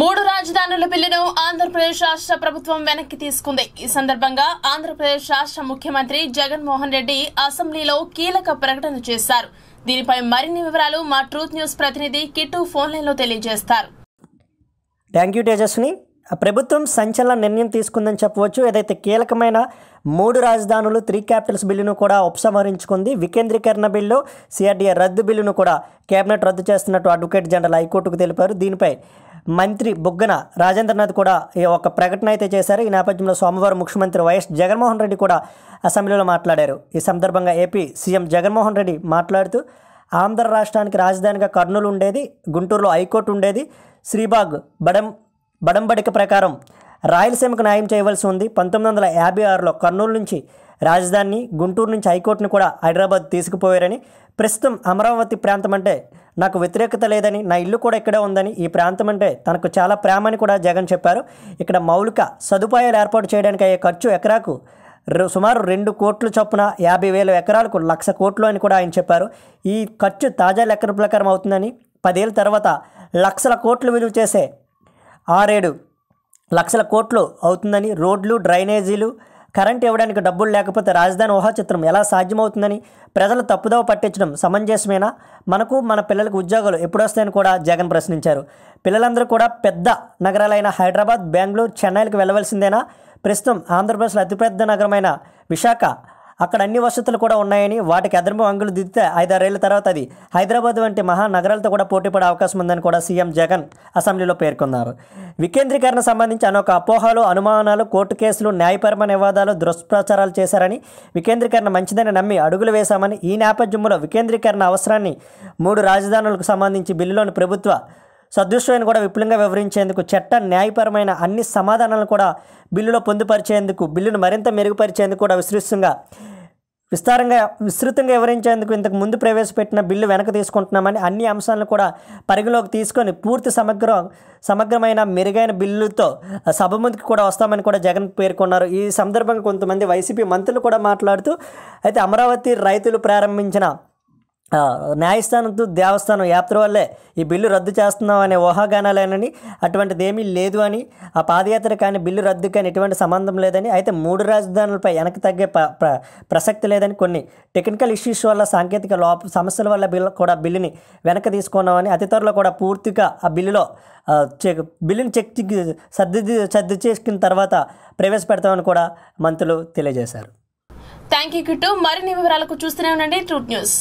మూడు రాజధానుల బిల్లును ఆంధ్రప్రదేశ్ రాష్ట్ర ప్రభుత్వం వెనక్కి తీసుకుంది ఈ సందర్భంగా ఆంధ్రప్రదేశ్ రాష్ట్ర ముఖ్యమంత్రి జగన్మోహన్ రెడ్డి అసెంబ్లీలో కీలక ప్రకటన చేశారు దీనిపై మరిన్ని వివరాలు మా ట్రూత్ న్యూస్ ప్రతినిధి కిట్టు ఫోన్లైన్లో తెలియజేస్తారు థ్యాంక్ యూ తేజస్విని ప్రభుత్వం సంచలన నిర్ణయం తీసుకుందని చెప్పవచ్చు ఏదైతే కీలకమైన మూడు రాజధానులు త్రీ క్యాపిటల్స్ బిల్లును కూడా ఉపసంహరించుకుంది వికేంద్రీకరణ బిల్లు సిఆర్డీఏ రద్దు బిల్లును కూడా కేబినెట్ రద్దు చేస్తున్నట్టు అడ్వకేట్ జనరల్ హైకోర్టుకు తెలిపారు దీనిపై మంత్రి బుగ్గన రాజేంద్రనాథ్ కూడా ఒక ప్రకటన అయితే చేశారు ఈ నేపథ్యంలో సోమవారం ముఖ్యమంత్రి వైఎస్ జగన్మోహన్ రెడ్డి కూడా అసెంబ్లీలో మాట్లాడారు ఈ సందర్భంగా ఏపీ సీఎం జగన్మోహన్ రెడ్డి మాట్లాడుతూ ఆంధ్ర రాష్ట్రానికి రాజధానిగా కర్నూలు ఉండేది గుంటూరులో హైకోర్టు ఉండేది శ్రీబాగ్ బడం బడంబడిక ప్రకారం రాయలసీమకు న్యాయం చేయవలసి ఉంది పంతొమ్మిది వందల యాభై ఆరులో కర్నూలు నుంచి రాజధానిని గుంటూరు నుంచి హైకోర్టును కూడా హైదరాబాద్ తీసుకుపోయారని ప్రస్తుతం అమరావతి ప్రాంతం అంటే నాకు వ్యతిరేకత లేదని నా ఇల్లు కూడా ఇక్కడే ఉందని ఈ ప్రాంతం అంటే తనకు చాలా అని కూడా జగన్ చెప్పారు ఇక్కడ మౌలిక సదుపాయాలు ఏర్పాటు చేయడానికి అయ్యే ఖర్చు ఎకరాకు సుమారు రెండు కోట్ల చొప్పున యాభై వేల ఎకరాలకు లక్ష కోట్లు అని కూడా ఆయన చెప్పారు ఈ ఖర్చు తాజా లెక్కల ప్రకారం అవుతుందని పదేళ్ళ తర్వాత లక్షల కోట్లు విలువ చేసే ఆరేడు లక్షల కోట్లు అవుతుందని రోడ్లు డ్రైనేజీలు కరెంట్ ఇవ్వడానికి డబ్బులు లేకపోతే రాజధాని ఊహాచిత్రం ఎలా సాధ్యమవుతుందని ప్రజలు తప్పుదోవ పట్టించడం సమంజసమేనా మనకు మన పిల్లలకు ఉద్యోగాలు ఎప్పుడొస్తాయని కూడా జగన్ ప్రశ్నించారు పిల్లలందరూ కూడా పెద్ద నగరాలైన హైదరాబాద్ బెంగళూరు చెన్నైలకు వెళ్ళవలసిందేనా ప్రస్తుతం ఆంధ్రప్రదేశ్లో అతిపెద్ద నగరమైన విశాఖ అక్కడ అన్ని వసతులు కూడా ఉన్నాయని వాటికి అదనపు అంగులు దిద్దితే ఐదారేళ్ల తర్వాత అది హైదరాబాద్ వంటి మహానగరాలతో కూడా పోటీపడే అవకాశం ఉందని కూడా సీఎం జగన్ అసెంబ్లీలో పేర్కొన్నారు వికేంద్రీకరణ సంబంధించి అనేక అపోహలు అనుమానాలు కోర్టు కేసులు న్యాయపరమైన వివాదాలు దుష్ప్రచారాలు చేశారని వికేంద్రీకరణ మంచిదని నమ్మి అడుగులు వేశామని ఈ నేపథ్యంలో వికేంద్రీకరణ అవసరాన్ని మూడు రాజధానులకు సంబంధించి బిల్లులోని ప్రభుత్వ సదృశ్యమైన కూడా విపులంగా వివరించేందుకు చట్ట న్యాయపరమైన అన్ని సమాధానాలను కూడా బిల్లులో పొందుపరిచేందుకు బిల్లును మరింత మెరుగుపరిచేందుకు కూడా విస్తృతంగా విస్తారంగా విస్తృతంగా వివరించేందుకు ఇంతకు ముందు ప్రవేశపెట్టిన బిల్లు వెనక తీసుకుంటున్నామని అన్ని అంశాలను కూడా పరిగణలోకి తీసుకొని పూర్తి సమగ్ర సమగ్రమైన మెరుగైన బిల్లుతో సభ ముందుకు కూడా వస్తామని కూడా జగన్ పేర్కొన్నారు ఈ సందర్భంగా కొంతమంది వైసీపీ మంత్రులు కూడా మాట్లాడుతూ అయితే అమరావతి రైతులు ప్రారంభించిన న్యాయస్థానంతో దేవస్థానం యాత్ర వల్లే ఈ బిల్లు రద్దు చేస్తున్నాం అనే ఊహాగానాలేనని అటువంటిది ఏమీ లేదు అని ఆ పాదయాత్ర కానీ బిల్లు రద్దు కానీ ఎటువంటి సంబంధం లేదని అయితే మూడు రాజధానులపై వెనక తగ్గే ప్రసక్తి లేదని కొన్ని టెక్నికల్ ఇష్యూస్ వల్ల సాంకేతిక లోప సమస్యల వల్ల బిల్లు కూడా బిల్లుని వెనక తీసుకున్నామని అతి త్వరలో కూడా పూర్తిగా ఆ బిల్లులో చెక్ బిల్లుని చెక్ సర్ది సర్ది చేసుకున్న తర్వాత ప్రవేశపెడతామని కూడా మంత్రులు తెలియజేశారు థ్యాంక్ యూ కిట్టు మరిన్ని వివరాలకు చూస్తూనే ఉండండి ట్రూట్ న్యూస్